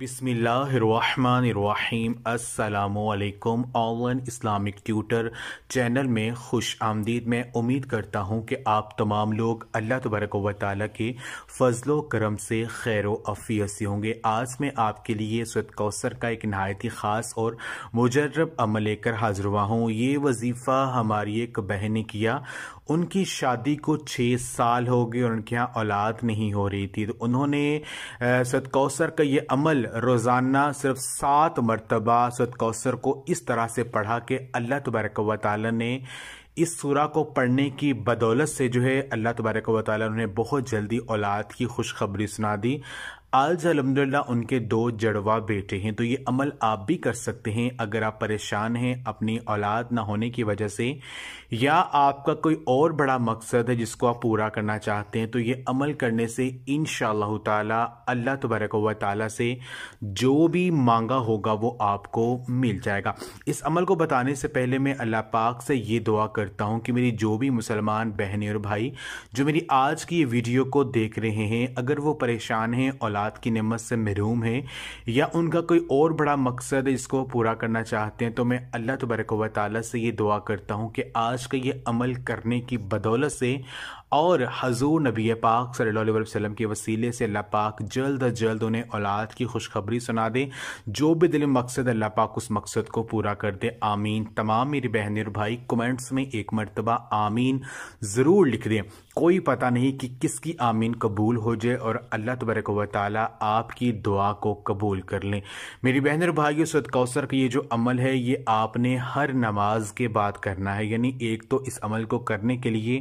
बिसमीम् online Islamic tutor channel में खुश आमदीद मैं उम्मीद करता हूँ कि आप तमाम लोग अल्लाह तबरक व ताली के फ़जलो करम से खैर अफ़ियत होंगे आज मैं आपके लिए सद कौसर का एक नहायत ही ख़ास और मुजरब अमल लेकर हाजिर हुआ हूँ ये वजीफ़ा हमारी एक बहन ने किया उनकी शादी को छः साल हो गए और उनके यहाँ औलाद नहीं हो रही थी तो उन्होंने सद कौसर का ये अमल रोज़ाना सिर्फ सात मरतबा सद कौसर को इस तरह से पढ़ा कि अल्लाह तबारक व ताली ने इस सूरा को पढ़ने की बदौलत से जो है अल्लाह तबारक व ताली बहुत जल्दी औलाद की खुशखबरी सुना दी आलज अलहमदिल्ला उनके दो जड़वा बेटे हैं तो ये अमल आप भी कर सकते हैं अगर आप परेशान हैं अपनी औलाद ना होने की वजह से या आपका कोई और बड़ा मकसद है जिसको आप पूरा करना चाहते हैं तो ये अमल करने से इन शाह अल्लाह तबारक वाली से जो भी मांगा होगा वो आपको मिल जाएगा इस अमल को बताने से पहले मैं अल्लाह पाक से ये दुआ करता हूँ कि मेरी जो भी मुसलमान बहने और भाई जो मेरी आज की ये वीडियो को देख रहे हैं अगर वो परेशान हैं हालात की नमत से महरूम हैं या उनका कोई और बड़ा मकसद इसको पूरा करना चाहते हैं तो मैं अल्लाह तबरक व से ये दुआ करता हूँ कि आज का ये अमल करने की बदौलत से और हजूर नबी पाक सल्ला अलैहि के वसीले से अल्लाह पाक जल्द अज जल्द उन्हें औलाद की खुशखबरी सुना दे जो भी दिल मकसद अल्लाह पाक उस मकसद को पूरा कर दे आमीन तमाम मेरी बहन और भाई कमेंट्स में एक मरतबा आमीन ज़रूर लिख दें कोई पता नहीं कि किसकी आमीन कबूल हो जाए और अल्लाह तबरक व ताला आपकी दुआ को कबूल कर लें मेरी बहन और भाई सद कौसर का ये जो अमल है ये आपने हर नमाज के बाद करना है यानी एक तो इस अमल को करने के लिए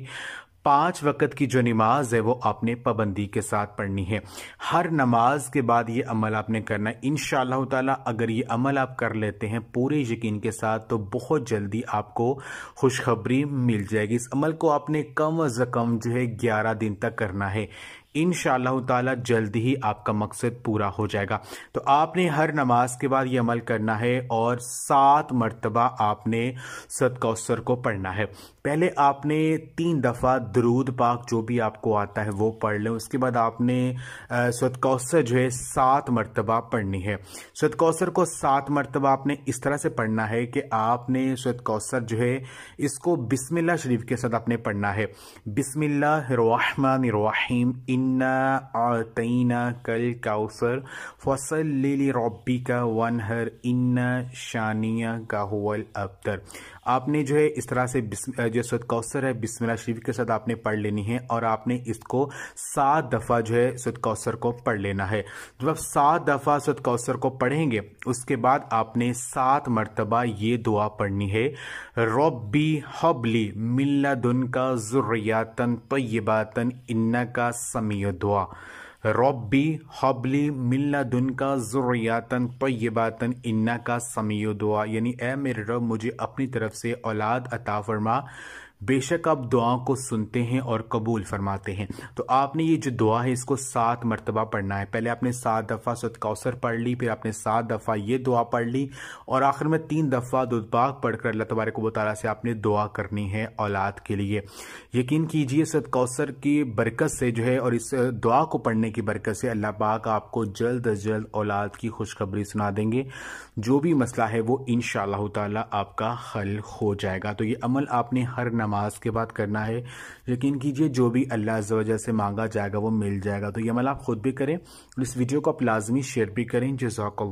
पांच वक़्त की जो नमाज है वो आपने पाबंदी के साथ पढ़नी है हर नमाज के बाद ये अमल आपने करना है इन शाह अगर ये अमल आप कर लेते हैं पूरे यकीन के साथ तो बहुत जल्दी आपको खुशखबरी मिल जाएगी इस अमल को आपने कम अज़ कम जो है ग्यारह दिन तक करना है इन ताला जल्द ही आपका मकसद पूरा हो जाएगा तो आपने हर नमाज के बाद ये अमल करना है और सात मरतबा आपने सदकौसर को पढ़ना है पहले आपने तीन दफ़ा दरूद पाक जो भी आपको आता है वो पढ़ लें उसके बाद आपने सदकौसर जो है सात मरतबा पढ़नी है सदकौसर को सात मरतबा आपने इस तरह से पढ़ना है कि आपने सदकौसर जो है इसको बिसमिल्ला शरीफ के साथ आपने पढ़ना है बिसमिल्लाम इन इन्ना आतना कल काउसर फसल रब्बी का वन हर इन्ना शानिया का हुल अबतर आपने जो है इस तरह से जो कौसर है बिस्मिल्लाह शरीफ के साथ आपने पढ़ लेनी है और आपने इसको सात दफ़ा जो है कौसर को पढ़ लेना है जब आप सात दफ़ा कौसर को पढ़ेंगे उसके बाद आपने सात मरतबा ये दुआ पढ़नी है रबी हबली मिल्ला दुन का ज़ुर्रियातन तयबातन इन्ना का समय दुआ रबी हबली मिल्ला दुन का ज़ुरयातन तयबातन इन्ना का समी दुआ यानी ए मेरे रब मुझे अपनी तरफ से औलाद अता फरमा बेशक आप दुआ को सुनते हैं और कबूल फरमाते हैं तो आपने ये जो दुआ है इसको सात मरतबा पढ़ना है पहले आपने सात दफ़ा सदकौसर पढ़ ली फिर आपने सात दफ़ा ये दुआ पढ़ ली और आखिर में तीन दफ़ा दुदबाग पढ़कर अल्लाह तबारक वाली से आपने दुआ करनी है औलाद के लिए यकीन कीजिए सदकौसर की बरकत से जो है और इस दुआ को पढ़ने की बरकत से अल्लाह पाक आपको जल्द अज जल्द औलाद की खुशखबरी सुना देंगे जो भी मसला है वो इन ताला आपका हल हो जाएगा तो ये अमल आपने हर ना नमाज के बाद करना है यकीन कीजिए जो भी अल्लाह वजह से मांगा जाएगा वो मिल जाएगा तो ये अमल आप खुद भी करें इस वीडियो को आप लाजमी शेयर भी करें जजाक